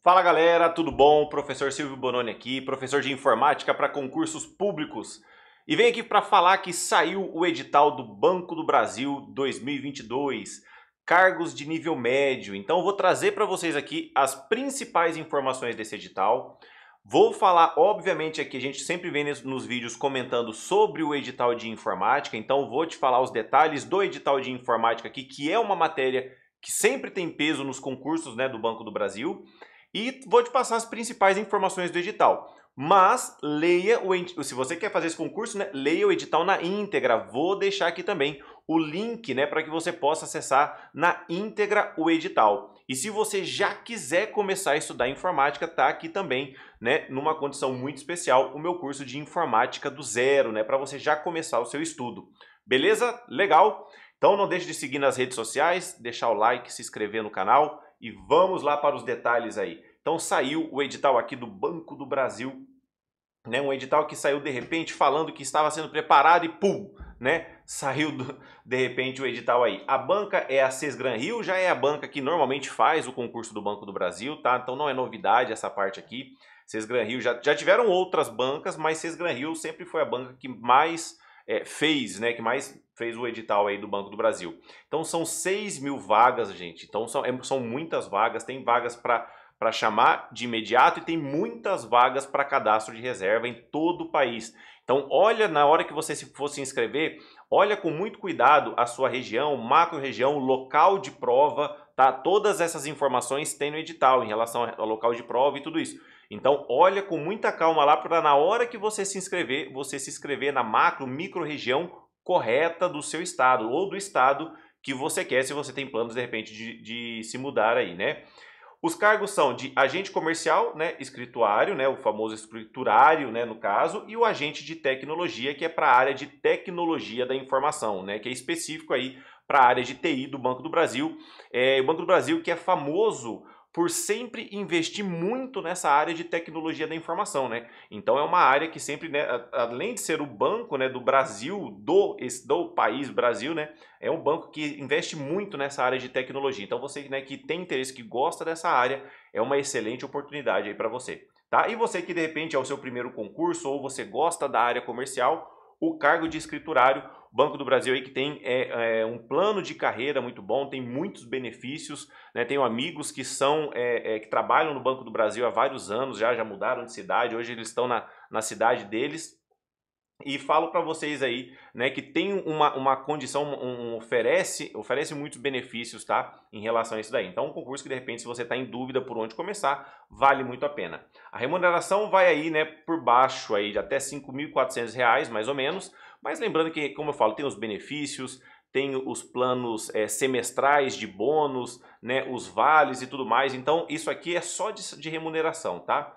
Fala galera, tudo bom? Professor Silvio Bononi aqui, professor de informática para concursos públicos. E venho aqui para falar que saiu o edital do Banco do Brasil 2022, cargos de nível médio. Então vou trazer para vocês aqui as principais informações desse edital. Vou falar, obviamente, aqui a gente sempre vem nos vídeos comentando sobre o edital de informática, então vou te falar os detalhes do edital de informática aqui, que é uma matéria que sempre tem peso nos concursos né, do Banco do Brasil e vou te passar as principais informações do edital. Mas leia o se você quer fazer esse concurso, né, leia o edital na íntegra. Vou deixar aqui também o link, né, para que você possa acessar na íntegra o edital. E se você já quiser começar a estudar informática, tá aqui também, né, numa condição muito especial, o meu curso de informática do zero, né, para você já começar o seu estudo. Beleza? Legal? Então não deixe de seguir nas redes sociais, deixar o like, se inscrever no canal e vamos lá para os detalhes aí. Então saiu o edital aqui do Banco do Brasil, né? Um edital que saiu de repente falando que estava sendo preparado e pum, né? Saiu do, de repente o edital aí. A banca é a Cesgran Rio, já é a banca que normalmente faz o concurso do Banco do Brasil, tá? Então não é novidade essa parte aqui. Cesgran Rio já, já tiveram outras bancas, mas Cesgran Rio sempre foi a banca que mais é, fez, né? Que mais fez o edital aí do Banco do Brasil. Então são 6 mil vagas, gente. Então são, é, são muitas vagas, tem vagas para chamar de imediato e tem muitas vagas para cadastro de reserva em todo o país. Então olha na hora que você for se inscrever, olha com muito cuidado a sua região, macro região, local de prova, tá? Todas essas informações tem no edital em relação ao local de prova e tudo isso. Então olha com muita calma lá para na hora que você se inscrever, você se inscrever na macro, micro região correta do seu estado ou do estado que você quer, se você tem planos de repente de, de se mudar aí, né? Os cargos são de agente comercial, né, escrituário, né, o famoso escriturário, né, no caso, e o agente de tecnologia, que é para a área de tecnologia da informação, né, que é específico aí para a área de TI do Banco do Brasil. É, o Banco do Brasil que é famoso por sempre investir muito nessa área de tecnologia da informação, né? Então é uma área que sempre, né, além de ser o banco, né, do Brasil, do, do país Brasil, né, é um banco que investe muito nessa área de tecnologia. Então você, né, que tem interesse, que gosta dessa área, é uma excelente oportunidade aí para você, tá? E você que de repente é o seu primeiro concurso ou você gosta da área comercial, o cargo de escriturário. Banco do Brasil aí que tem é, é, um plano de carreira muito bom, tem muitos benefícios. Né? Tenho amigos que são é, é que trabalham no Banco do Brasil há vários anos já, já mudaram de cidade, hoje eles estão na, na cidade deles e falo para vocês aí, né, que tem uma, uma condição, um, um, oferece, oferece muitos benefícios, tá, em relação a isso daí. Então, um concurso que de repente, se você está em dúvida por onde começar, vale muito a pena. A remuneração vai aí, né, por baixo aí de até R$ 5.400, mais ou menos. Mas lembrando que, como eu falo, tem os benefícios, tem os planos é, semestrais de bônus, né, os vales e tudo mais. Então, isso aqui é só de, de remuneração, tá?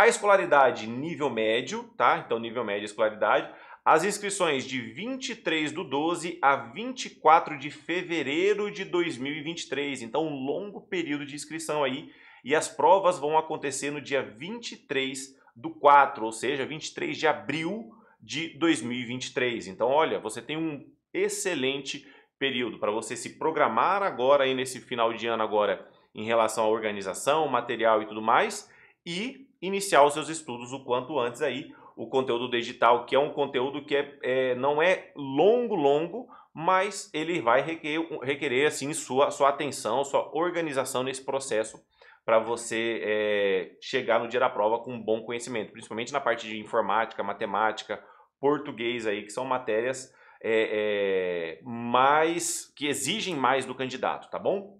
A escolaridade nível médio, tá? Então, nível médio escolaridade. As inscrições de 23 do 12 a 24 de fevereiro de 2023. Então, um longo período de inscrição aí. E as provas vão acontecer no dia 23 do 4, ou seja, 23 de abril de 2023. Então, olha, você tem um excelente período para você se programar agora aí nesse final de ano agora em relação à organização, material e tudo mais. E iniciar os seus estudos o quanto antes aí, o conteúdo digital, que é um conteúdo que é, é não é longo, longo, mas ele vai requer, requerer assim sua, sua atenção, sua organização nesse processo para você é, chegar no dia da prova com um bom conhecimento, principalmente na parte de informática, matemática, português aí, que são matérias é, é, mais que exigem mais do candidato, tá bom?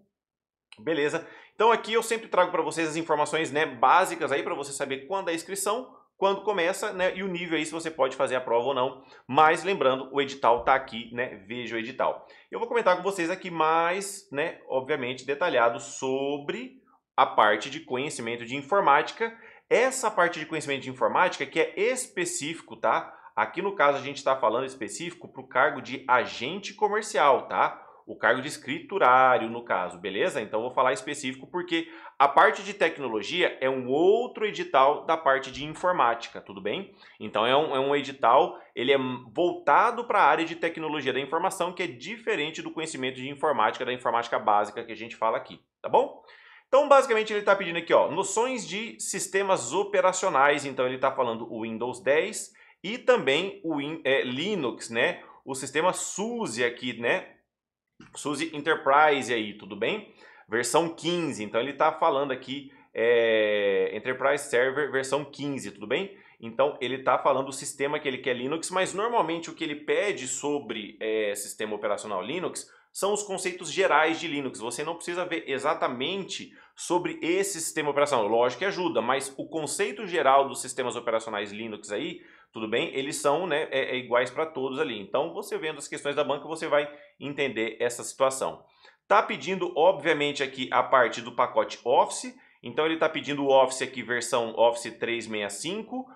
Beleza? Então aqui eu sempre trago para vocês as informações né, básicas aí para você saber quando é a inscrição, quando começa né, e o nível aí se você pode fazer a prova ou não. Mas lembrando, o edital está aqui, né? Veja o edital. Eu vou comentar com vocês aqui mais, né, obviamente, detalhado sobre a parte de conhecimento de informática. Essa parte de conhecimento de informática que é específico, tá? Aqui no caso a gente está falando específico para o cargo de agente comercial, tá? o cargo de escriturário, no caso, beleza? Então vou falar específico porque a parte de tecnologia é um outro edital da parte de informática, tudo bem? Então é um, é um edital, ele é voltado para a área de tecnologia da informação, que é diferente do conhecimento de informática, da informática básica que a gente fala aqui, tá bom? Então, basicamente, ele está pedindo aqui, ó, noções de sistemas operacionais. Então, ele está falando o Windows 10 e também o é, Linux, né? O sistema SUSE aqui, né? Suzy Enterprise aí, tudo bem? Versão 15, então ele está falando aqui é, Enterprise Server versão 15, tudo bem? Então ele está falando do sistema que ele quer Linux, mas normalmente o que ele pede sobre é, sistema operacional Linux são os conceitos gerais de Linux. Você não precisa ver exatamente sobre esse sistema operacional. Lógico que ajuda, mas o conceito geral dos sistemas operacionais Linux aí tudo bem? Eles são né, é, é iguais para todos ali. Então, você vendo as questões da banca, você vai entender essa situação. Está pedindo, obviamente, aqui a parte do pacote Office. Então, ele está pedindo o Office aqui, versão Office 365.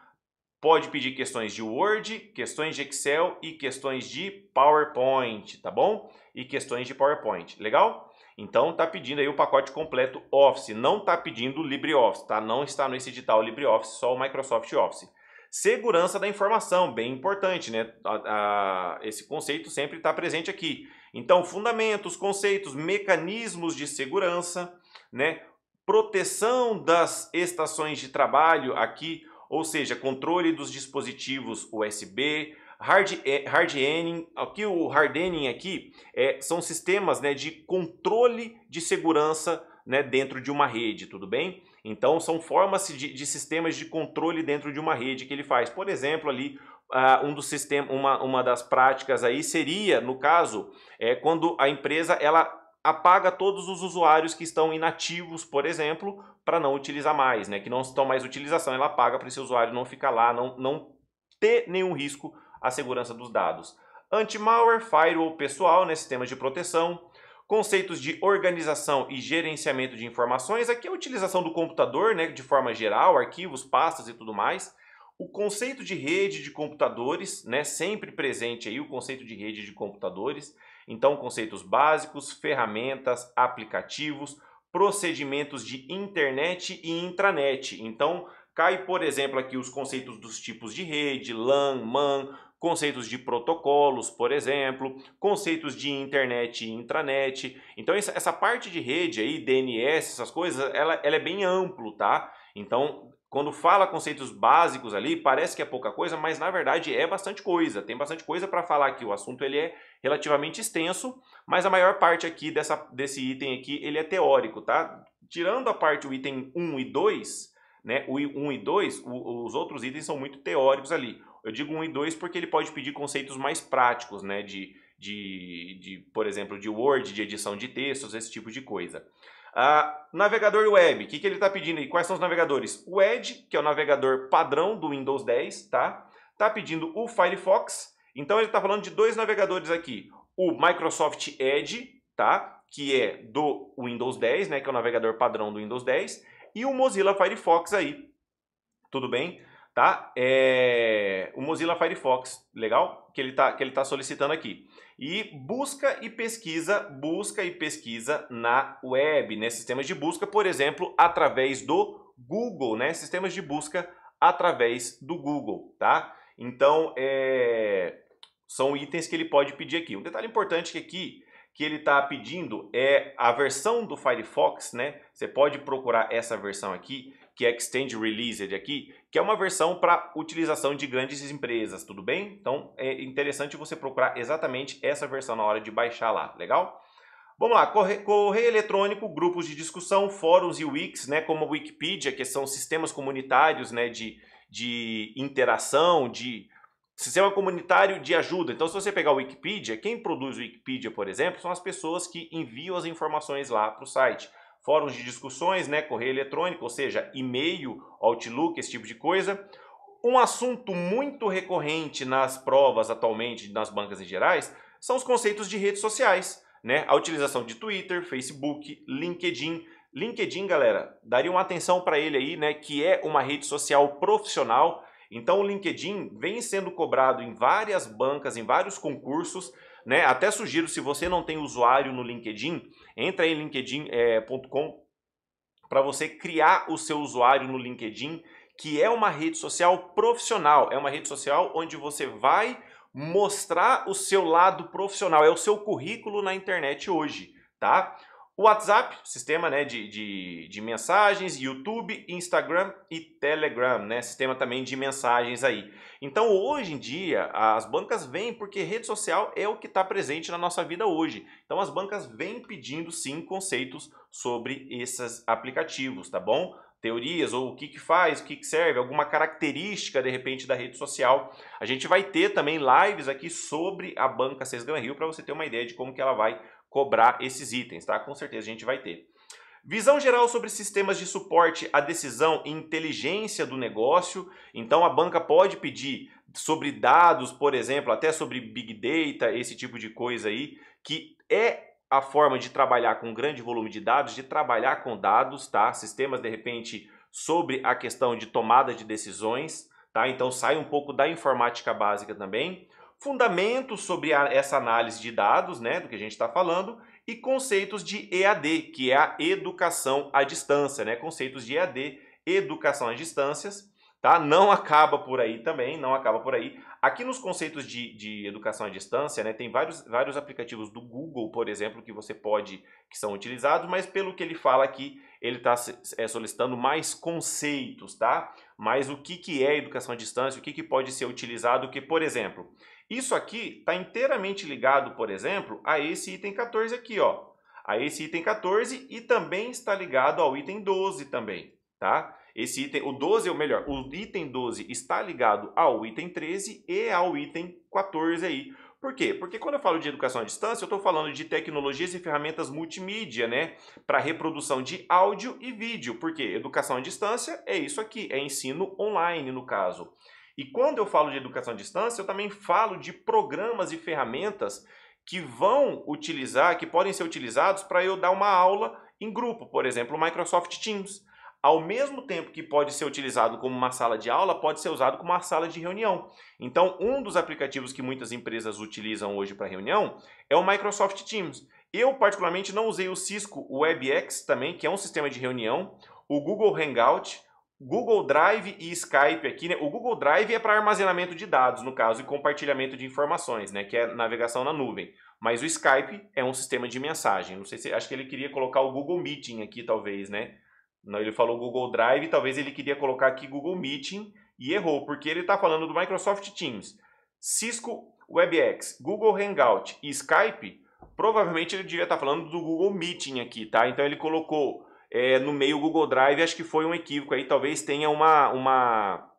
Pode pedir questões de Word, questões de Excel e questões de PowerPoint, tá bom? E questões de PowerPoint, legal? Então, está pedindo aí o pacote completo Office. Não está pedindo LibreOffice, tá? Não está nesse edital LibreOffice, só o Microsoft Office. Segurança da informação, bem importante, né? A, a, esse conceito sempre está presente aqui. Então, fundamentos, conceitos, mecanismos de segurança, né? Proteção das estações de trabalho aqui, ou seja, controle dos dispositivos USB, hard, eh, hardening, aqui o hardening aqui é, são sistemas né, de controle de segurança né, dentro de uma rede, tudo bem? Então são formas de, de sistemas de controle dentro de uma rede que ele faz. Por exemplo, ali Uh, um dos sistemas, uma, uma das práticas aí seria, no caso, é quando a empresa ela apaga todos os usuários que estão inativos, por exemplo, para não utilizar mais, né? Que não estão mais utilização, ela apaga para esse usuário não ficar lá, não, não ter nenhum risco à segurança dos dados. Anti-malware, firewall pessoal, né? Sistemas de proteção. Conceitos de organização e gerenciamento de informações, aqui é a utilização do computador, né, de forma geral, arquivos, pastas e tudo mais. O conceito de rede de computadores, né, sempre presente aí o conceito de rede de computadores. Então, conceitos básicos, ferramentas, aplicativos, procedimentos de internet e intranet. Então, cai, por exemplo, aqui os conceitos dos tipos de rede, LAN, MAN, conceitos de protocolos, por exemplo, conceitos de internet e intranet. Então essa parte de rede aí, DNS, essas coisas, ela, ela é bem amplo, tá? Então quando fala conceitos básicos ali, parece que é pouca coisa, mas na verdade é bastante coisa. Tem bastante coisa para falar aqui. O assunto ele é relativamente extenso, mas a maior parte aqui dessa, desse item aqui ele é teórico, tá? Tirando a parte o item 1 e 2, né? O 1 e 2, o, os outros itens são muito teóricos ali. Eu digo 1 e 2 porque ele pode pedir conceitos mais práticos, né? De, de, de por exemplo, de Word, de edição de textos, esse tipo de coisa. Ah, navegador web, o que, que ele está pedindo aí? Quais são os navegadores? O Edge, que é o navegador padrão do Windows 10, tá? Tá pedindo o Firefox. Então ele está falando de dois navegadores aqui. O Microsoft Edge, tá? Que é do Windows 10, né? Que é o navegador padrão do Windows 10. E o Mozilla Firefox aí. Tudo bem? tá? É o Mozilla Firefox, legal? Que ele está que ele tá solicitando aqui. E busca e pesquisa, busca e pesquisa na web, né? Sistemas de busca, por exemplo, através do Google, né? Sistemas de busca através do Google, tá? Então, é... são itens que ele pode pedir aqui. Um detalhe importante que aqui que ele está pedindo é a versão do Firefox, né? Você pode procurar essa versão aqui, que é Extend Released aqui, que é uma versão para utilização de grandes empresas, tudo bem? Então é interessante você procurar exatamente essa versão na hora de baixar lá, legal? Vamos lá, correio, correio eletrônico, grupos de discussão, fóruns e wikis, né, como a Wikipedia, que são sistemas comunitários né, de, de interação, de sistema comunitário de ajuda. Então, se você pegar o Wikipedia, quem produz o Wikipedia, por exemplo, são as pessoas que enviam as informações lá para o site fóruns de discussões, né, correio eletrônico, ou seja, e-mail, Outlook, esse tipo de coisa. Um assunto muito recorrente nas provas atualmente nas bancas em gerais são os conceitos de redes sociais, né? A utilização de Twitter, Facebook, LinkedIn. LinkedIn, galera, daria uma atenção para ele aí, né, que é uma rede social profissional. Então o LinkedIn vem sendo cobrado em várias bancas, em vários concursos, né? Até sugiro se você não tem usuário no LinkedIn, Entra em linkedin.com é, para você criar o seu usuário no LinkedIn, que é uma rede social profissional. É uma rede social onde você vai mostrar o seu lado profissional, é o seu currículo na internet hoje, tá? O WhatsApp, sistema né, de, de, de, mensagens, YouTube, Instagram e Telegram, né? Sistema também de mensagens aí. Então, hoje em dia, as bancas vêm porque rede social é o que está presente na nossa vida hoje. Então, as bancas vêm pedindo, sim, conceitos sobre esses aplicativos, tá bom? Teorias ou o que, que faz, o que, que serve, alguma característica, de repente, da rede social. A gente vai ter também lives aqui sobre a banca Sesgran Rio para você ter uma ideia de como que ela vai cobrar esses itens, tá? Com certeza a gente vai ter. Visão geral sobre sistemas de suporte à decisão e inteligência do negócio. Então a banca pode pedir sobre dados, por exemplo, até sobre big data, esse tipo de coisa aí, que é a forma de trabalhar com grande volume de dados, de trabalhar com dados, tá? Sistemas de repente sobre a questão de tomada de decisões, tá? Então sai um pouco da informática básica também fundamentos sobre a, essa análise de dados, né, do que a gente está falando, e conceitos de EAD, que é a educação à distância, né, conceitos de EAD, educação à distâncias, tá? Não acaba por aí também, não acaba por aí. Aqui nos conceitos de, de educação à distância, né, tem vários, vários aplicativos do Google, por exemplo, que você pode, que são utilizados, mas pelo que ele fala aqui, ele está é, solicitando mais conceitos, tá? Mas o que, que é educação à distância, o que, que pode ser utilizado, que, por exemplo, isso aqui está inteiramente ligado, por exemplo, a esse item 14 aqui, ó. A esse item 14 e também está ligado ao item 12 também, tá? Esse item, o 12, ou melhor, o item 12 está ligado ao item 13 e ao item 14 aí. Por quê? Porque quando eu falo de educação à distância, eu estou falando de tecnologias e ferramentas multimídia, né? Para reprodução de áudio e vídeo. Porque educação à distância é isso aqui, é ensino online, no caso. E quando eu falo de educação à distância, eu também falo de programas e ferramentas que vão utilizar, que podem ser utilizados para eu dar uma aula em grupo, por exemplo, o Microsoft Teams. Ao mesmo tempo que pode ser utilizado como uma sala de aula, pode ser usado como uma sala de reunião. Então, um dos aplicativos que muitas empresas utilizam hoje para reunião é o Microsoft Teams. Eu, particularmente, não usei o Cisco o WebEx também, que é um sistema de reunião, o Google Hangout, Google Drive e Skype aqui, né? O Google Drive é para armazenamento de dados, no caso, e compartilhamento de informações, né? Que é navegação na nuvem. Mas o Skype é um sistema de mensagem. Não sei se acho que ele queria colocar o Google Meeting aqui, talvez, né? Não, ele falou Google Drive, talvez ele queria colocar aqui Google Meeting e errou, porque ele está falando do Microsoft Teams, Cisco WebEx, Google Hangout e Skype. Provavelmente ele devia estar tá falando do Google Meeting aqui, tá? Então ele colocou é, no meio Google Drive, acho que foi um equívoco aí, talvez tenha uma, uma,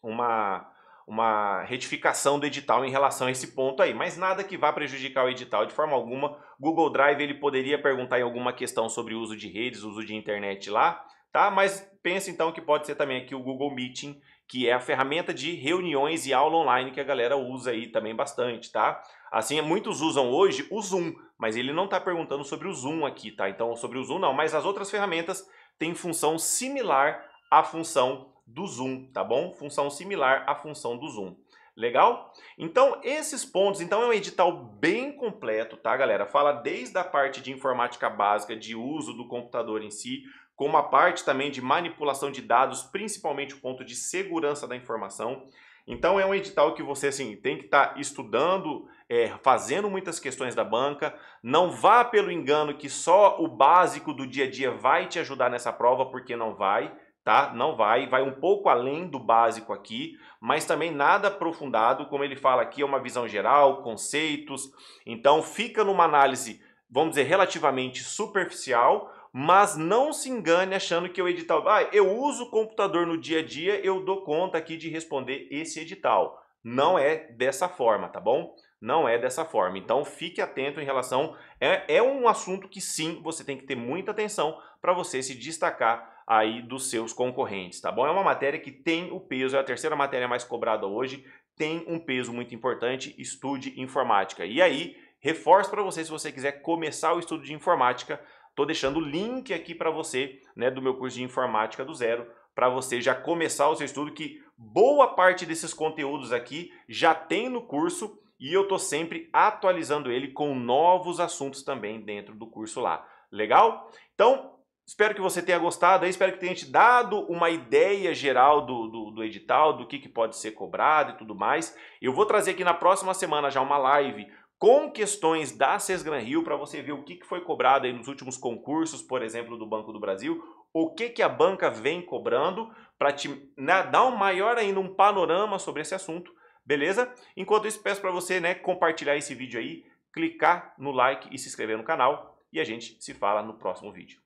uma, uma retificação do edital em relação a esse ponto aí, mas nada que vá prejudicar o edital de forma alguma. Google Drive ele poderia perguntar em alguma questão sobre uso de redes, uso de internet lá, tá? Mas pensa então que pode ser também aqui o Google Meeting que é a ferramenta de reuniões e aula online que a galera usa aí também bastante, tá? Assim, muitos usam hoje o Zoom, mas ele não está perguntando sobre o Zoom aqui, tá? Então, sobre o Zoom não, mas as outras ferramentas têm função similar à função do Zoom, tá bom? Função similar à função do Zoom. Legal? Então, esses pontos, então é um edital bem completo, tá, galera? Fala desde a parte de informática básica, de uso do computador em si, com uma parte também de manipulação de dados, principalmente o ponto de segurança da informação. Então é um edital que você assim tem que estar tá estudando, é, fazendo muitas questões da banca. Não vá pelo engano que só o básico do dia a dia vai te ajudar nessa prova, porque não vai, tá? Não vai, vai um pouco além do básico aqui, mas também nada aprofundado, como ele fala aqui, é uma visão geral, conceitos. Então fica numa análise, vamos dizer, relativamente superficial, mas não se engane achando que o edital, ah, eu uso o computador no dia a dia, eu dou conta aqui de responder esse edital. Não é dessa forma, tá bom? Não é dessa forma. Então fique atento em relação. É, é um assunto que sim você tem que ter muita atenção para você se destacar aí dos seus concorrentes, tá bom? É uma matéria que tem o peso, é a terceira matéria mais cobrada hoje, tem um peso muito importante. Estude informática. E aí, reforço para você se você quiser começar o estudo de informática Estou deixando o link aqui para você né, do meu curso de informática do zero, para você já começar o seu estudo, que boa parte desses conteúdos aqui já tem no curso e eu estou sempre atualizando ele com novos assuntos também dentro do curso lá. Legal? Então, espero que você tenha gostado, espero que tenha te dado uma ideia geral do, do, do edital, do que, que pode ser cobrado e tudo mais. Eu vou trazer aqui na próxima semana já uma live com questões da Sesgran Rio para você ver o que foi cobrado aí nos últimos concursos, por exemplo, do Banco do Brasil, o que, que a banca vem cobrando para te né, dar um maior ainda um panorama sobre esse assunto, beleza? Enquanto isso, peço para você né, compartilhar esse vídeo aí, clicar no like e se inscrever no canal e a gente se fala no próximo vídeo.